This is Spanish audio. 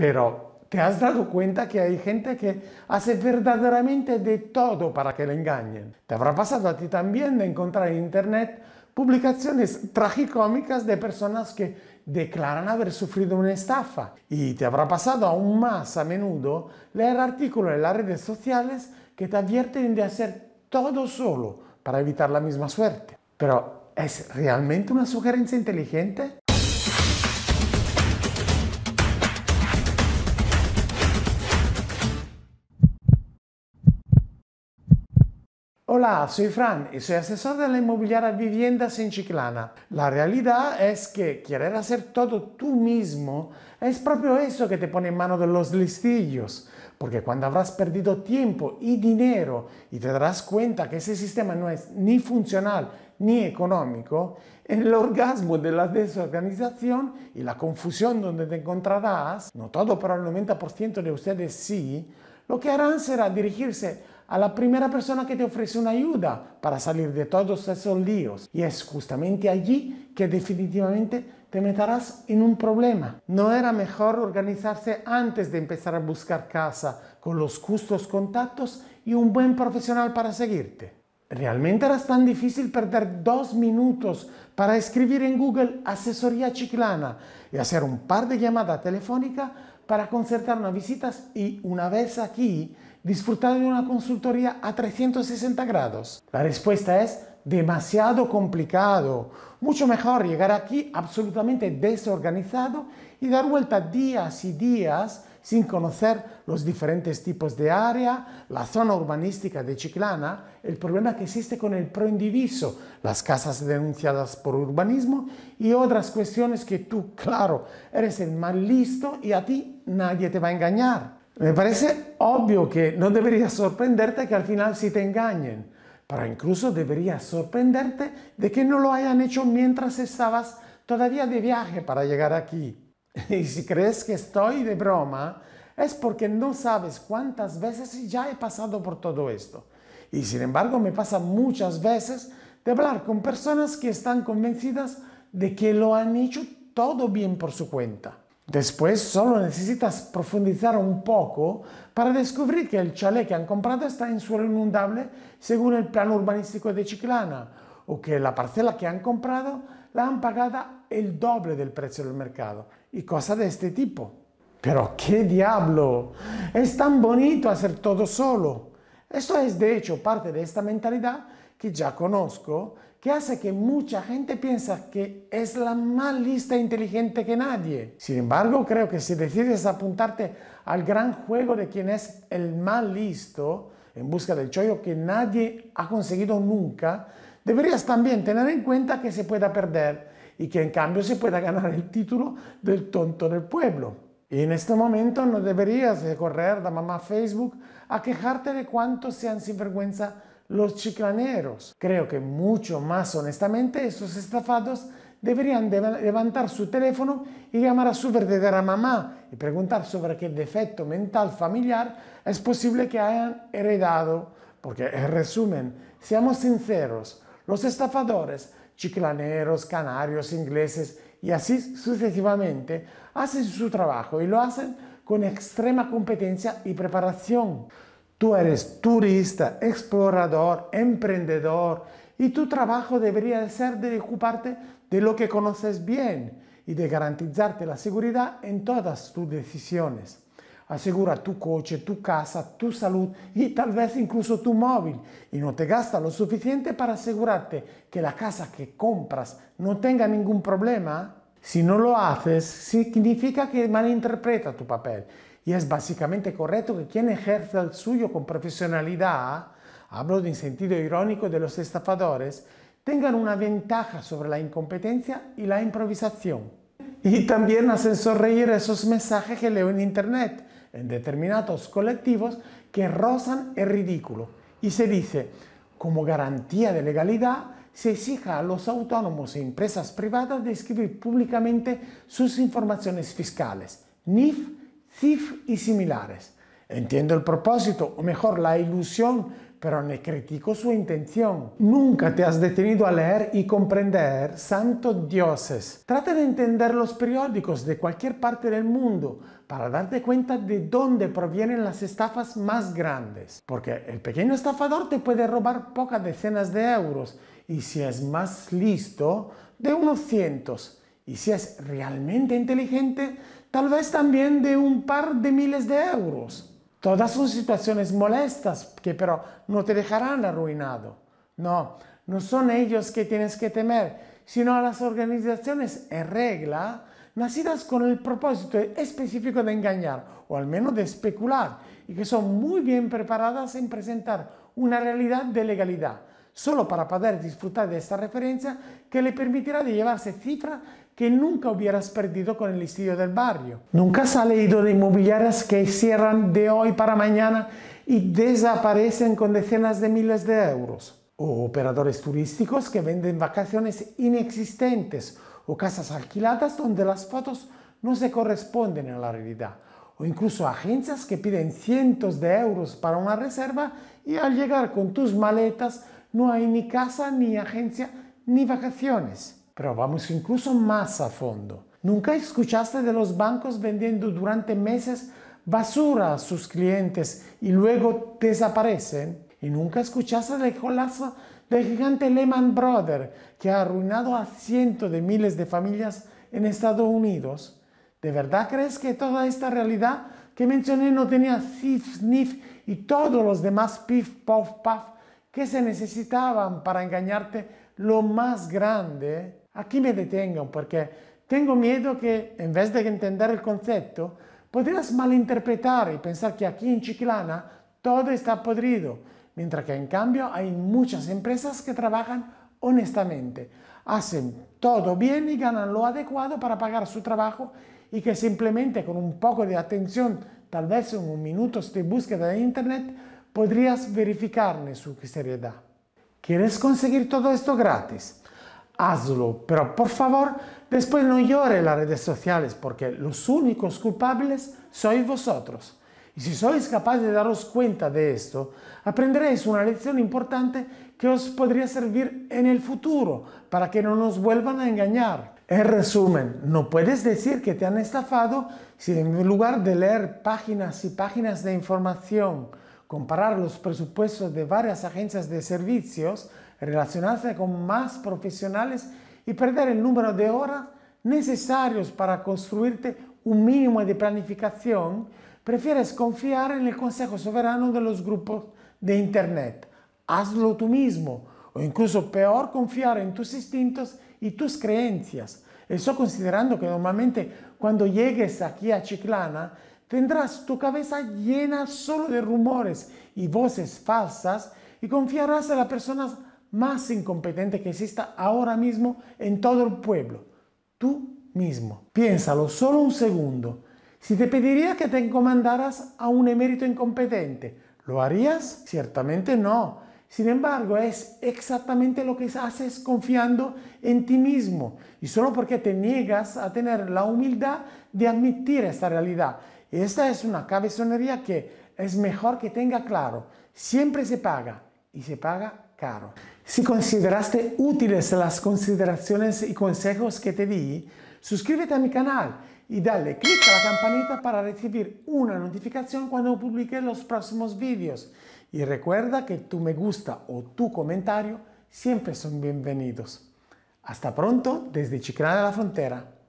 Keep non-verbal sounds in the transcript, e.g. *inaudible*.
Pero ¿te has dado cuenta que hay gente que hace verdaderamente de todo para que le engañen? Te habrá pasado a ti también de encontrar en Internet publicaciones tragicómicas de personas que declaran haber sufrido una estafa. Y te habrá pasado aún más a menudo leer artículos en las redes sociales que te advierten de hacer todo solo para evitar la misma suerte. Pero, ¿es realmente una sugerencia inteligente? Hola, soy Fran y soy asesor de la inmobiliaria Viviendas en Chiclana. La realidad es que querer hacer todo tú mismo es propio eso que te pone en manos de los listillos, porque cuando habrás perdido tiempo y dinero y te darás cuenta que ese sistema no es ni funcional ni económico, el orgasmo de la desorganización y la confusión donde te encontrarás, no todo, pero el 90% de ustedes sí, lo que harán será dirigirse a la primera persona que te ofrece una ayuda para salir de todos esos líos. Y es justamente allí que definitivamente te meterás en un problema. ¿No era mejor organizarse antes de empezar a buscar casa con los justos contactos y un buen profesional para seguirte? ¿Realmente era tan difícil perder dos minutos para escribir en Google asesoría chiclana y hacer un par de llamadas telefónicas para concertar una visita y una vez aquí disfrutar de una consultoría a 360 grados? La respuesta es demasiado complicado. Mucho mejor llegar aquí absolutamente desorganizado y dar vuelta días y días sin conocer los diferentes tipos de área, la zona urbanística de Chiclana, el problema que existe con el proindiviso, las casas denunciadas por urbanismo y otras cuestiones que tú, claro, eres el más listo y a ti nadie te va a engañar. Me parece obvio que no debería sorprenderte que al final sí te engañen, pero incluso debería sorprenderte de que no lo hayan hecho mientras estabas todavía de viaje para llegar aquí. *laughs* Y si crees que estoy de broma, es porque no sabes cuántas veces ya he pasado por todo esto. Y sin embargo me pasa muchas veces de hablar con personas que están convencidas de que lo han hecho todo bien por su cuenta. Después solo necesitas profundizar un poco para descubrir que el chalet que han comprado está en suelo inundable según el plan urbanístico de Chiclana o que la parcela que han comprado la han pagada el doble del precio del mercado y cosas de este tipo. Pero qué diablo, es tan bonito hacer todo solo. Esto es de hecho parte de esta mentalidad que ya conozco que hace que mucha gente piensa que es la más lista e inteligente que nadie. Sin embargo, creo que si decides apuntarte al gran juego de quién es el más listo, en busca del chollo que nadie ha conseguido nunca, deberías también tener en cuenta que se pueda perder y que en cambio se pueda ganar el título del tonto del pueblo. Y en este momento no deberías recorrer correr la mamá Facebook a quejarte de cuántos sean sinvergüenza los chiclaneros. Creo que mucho más honestamente esos estafados deberían levantar su teléfono y llamar a su verdadera mamá y preguntar sobre qué defecto mental familiar es posible que hayan heredado. Porque, en resumen, seamos sinceros, los estafadores, chiclaneros, canarios, ingleses y así sucesivamente, hacen su trabajo y lo hacen con extrema competencia y preparación. Tú eres turista, explorador, emprendedor y tu trabajo debería ser de ocuparte de lo que conoces bien y de garantizarte la seguridad en todas tus decisiones. Asegura tu coche, tu casa, tu salud y tal vez incluso tu móvil y no te gasta lo suficiente para asegurarte que la casa que compras no tenga ningún problema. Si no lo haces, significa que malinterpreta tu papel y es básicamente correcto que quien ejerza el suyo con profesionalidad, hablo en sentido irónico de los estafadores, tengan una ventaja sobre la incompetencia y la improvisación. Y también hacen sonreír esos mensajes que leo en Internet, en determinados colectivos que rozan el ridículo. Y se dice, como garantía de legalidad, se exija a los autónomos e empresas privadas de escribir públicamente sus informaciones fiscales, NIF CIF y similares. Entiendo el propósito, o mejor la ilusión, pero no critico su intención. Nunca te has detenido a leer y comprender santo Dioses. Trata de entender los periódicos de cualquier parte del mundo para darte cuenta de dónde provienen las estafas más grandes. Porque el pequeño estafador te puede robar pocas decenas de euros y si es más listo, de unos cientos y si es realmente inteligente, tal vez también de un par de miles de euros. Todas son situaciones molestas que pero no te dejarán arruinado. No, no son ellos que tienes que temer, sino a las organizaciones en regla nacidas con el propósito específico de engañar o al menos de especular y que son muy bien preparadas en presentar una realidad de legalidad solo para poder disfrutar de esta referencia que le permitirá de llevarse cifras que nunca hubieras perdido con el listillo del barrio. Nunca ha leído de inmobiliarias que cierran de hoy para mañana y desaparecen con decenas de miles de euros. O operadores turísticos que venden vacaciones inexistentes o casas alquiladas donde las fotos no se corresponden a la realidad o incluso agencias que piden cientos de euros para una reserva y al llegar con tus maletas no hay ni casa, ni agencia, ni vacaciones. Pero vamos incluso más a fondo. ¿Nunca escuchaste de los bancos vendiendo durante meses basura a sus clientes y luego desaparecen? ¿Y nunca escuchaste del colazo del gigante Lehman Brothers que ha arruinado a cientos de miles de familias en Estados Unidos? ¿De verdad crees que toda esta realidad que mencioné no tenía sniff, sniff y todos los demás pif, pof, paf ¿Qué se necesitaban para engañarte lo más grande, aquí me detengo porque tengo miedo que en vez de entender el concepto, podrías malinterpretar y pensar que aquí en Chiclana todo está podrido, mientras que en cambio hay muchas empresas que trabajan honestamente, hacen todo bien y ganan lo adecuado para pagar su trabajo y que simplemente con un poco de atención, tal vez en un minuto de búsqueda de Internet, podrías verificarme su seriedad. ¿Quieres conseguir todo esto gratis? Hazlo, pero por favor, después no llore en las redes sociales porque los únicos culpables sois vosotros. Y si sois capaces de daros cuenta de esto, aprenderéis una lección importante que os podría servir en el futuro para que no nos vuelvan a engañar. En resumen, no puedes decir que te han estafado si en lugar de leer páginas y páginas de información comparar los presupuestos de varias agencias de servicios, relacionarse con más profesionales y perder el número de horas necesarios para construirte un mínimo de planificación, prefieres confiar en el consejo soberano de los grupos de Internet. Hazlo tú mismo o incluso peor confiar en tus instintos y tus creencias. Eso considerando que normalmente cuando llegues aquí a Chiclana Tendrás tu cabeza llena solo de rumores y voces falsas y confiarás a la persona más incompetente que exista ahora mismo en todo el pueblo. Tú mismo. Piénsalo solo un segundo. Si te pediría que te encomendaras a un emérito incompetente, ¿lo harías? Ciertamente no. Sin embargo, es exactamente lo que haces confiando en ti mismo y solo porque te niegas a tener la humildad de admitir esta realidad y esta es una cabezonería que es mejor que tenga claro. Siempre se paga y se paga caro. Si consideraste útiles las consideraciones y consejos que te di, suscríbete a mi canal y dale click a la campanita para recibir una notificación cuando publique los próximos vídeos. Y recuerda que tu me gusta o tu comentario siempre son bienvenidos. Hasta pronto desde Chiclana de la Frontera.